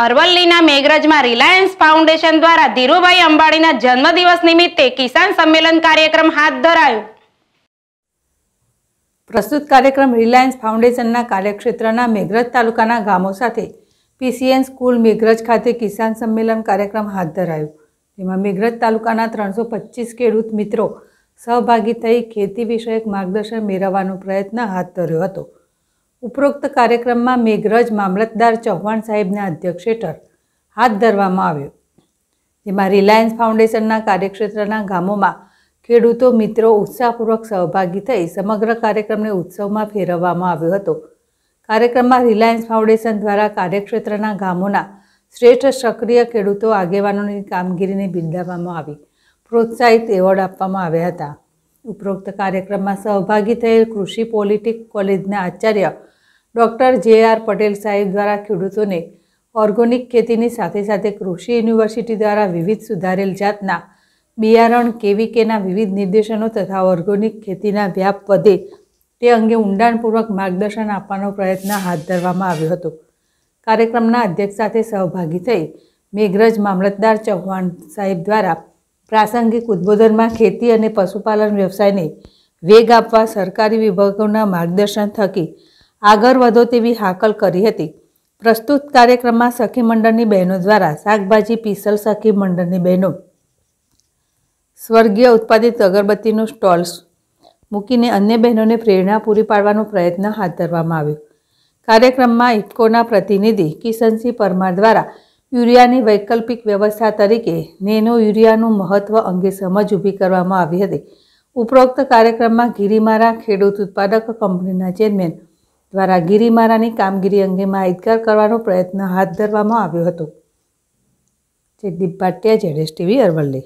અરવલ્લીના મેઘરજમાં Reliance foundation દ્વારા ધીરુભાઈ અંબાણીના જન્મદિવસ નિમિત્તે કિસાન સંમેલન કાર્યક્રમ હાથ ધરાયો પ્રસ્તુત કાર્યક્રમ રિલાયન્સ ફાઉન્ડેશનના કાર્યક્ષેત્રના મેઘરજ તાલુકાના ગામો સાથે પીસીએન સ્કૂલ મેઘરજ ખાતે કિસાન સંમેલન કાર્યક્રમ હાથ ધરાયો જેમાં મેઘરજ તાલુકાના ત્રણસો પચીસ ખેડૂત મિત્રો સહભાગી થઈ ખેતી વિષયક માર્ગદર્શન મેળવવાનો પ્રયત્ન હાથ ધર્યો હતો ઉપરોક્ત કાર્યક્રમમાં મેઘરજ મામલતદાર ચૌહાણ સાહેબના અધ્યક્ષ હેઠળ હાથ ધરવામાં આવ્યો જેમાં રિલાયન્સ ફાઉન્ડેશનના કાર્યક્ષેત્રના ગામોમાં ખેડૂતો મિત્રો ઉત્સાહપૂર્વક સહભાગી થઈ સમગ્ર કાર્યક્રમને ઉત્સવમાં ફેરવવામાં આવ્યો હતો કાર્યક્રમમાં રિલાયન્સ ફાઉન્ડેશન દ્વારા કાર્યક્ષેત્રના ગામોના શ્રેષ્ઠ સક્રિય ખેડૂતો આગેવાનોની કામગીરીને બિરદાવવામાં આવી પ્રોત્સાહિત એવોર્ડ આપવામાં આવ્યા હતા ઉપરોક્ત કાર્યક્રમમાં સહભાગી થયેલ કૃષિ પોલિટિક કોલેજના આચાર્ય ડૉક્ટર જે આર પટેલ સાહેબ દ્વારા ખેડૂતોને ઓર્ગોનિક ખેતીની સાથે સાથે કૃષિ યુનિવર્સિટી દ્વારા વિવિધ સુધારેલ જાતના બિયારણ કેવીકેના વિવિધ નિર્દેશનો તથા ઓર્ગોનિક ખેતીના વ્યાપ વધે તે અંગે ઊંડાણપૂર્વક માર્ગદર્શન આપવાનો પ્રયત્ન હાથ ધરવામાં આવ્યો હતો કાર્યક્રમના અધ્યક્ષ સાથે સહભાગી થઈ મેઘરજ મામલતદાર ચૌહાણ સાહેબ દ્વારા પ્રાસંગિક ઉદબોધનમાં ખેતી અને પશુપાલન વ્યવસાયને વેગ આપવા સરકારી વિભાગોના માર્ગદર્શન થકી આગળ વધો તેવી હાકલ કરી હતી પ્રસ્તુત કાર્યક્રમમાં સખી મંડળની બહેનો દ્વારા શાકભાજી પીસલ સખી મંડળની બહેનો સ્વર્ગીય ઉત્પાદિત અગરબત્તીનું સ્ટોલ્સ મૂકીને અન્ય બહેનોને પ્રેરણા પૂરી પાડવાનો પ્રયત્ન હાથ ધરવામાં આવ્યો કાર્યક્રમમાં ઇફકોના પ્રતિનિધિ કિશનસિંહ પરમાર દ્વારા યુરિયાની વૈકલ્પિક વ્યવસ્થા તરીકે નેનો યુરિયાનું મહત્વ અંગે સમજ ઊભી કરવામાં આવી હતી ઉપરોક્ત કાર્યક્રમમાં ગિરિમારા ખેડૂત ઉત્પાદક કંપનીના ચેરમેન દ્વારા ગિરિમારાની કામગીરી અંગે માહિતગાર કરવાનો પ્રયત્ન હાથ ધરવામાં આવ્યો હતો જયદીપ ભાટિયા જેડેશ ટીવી અરવલ્લી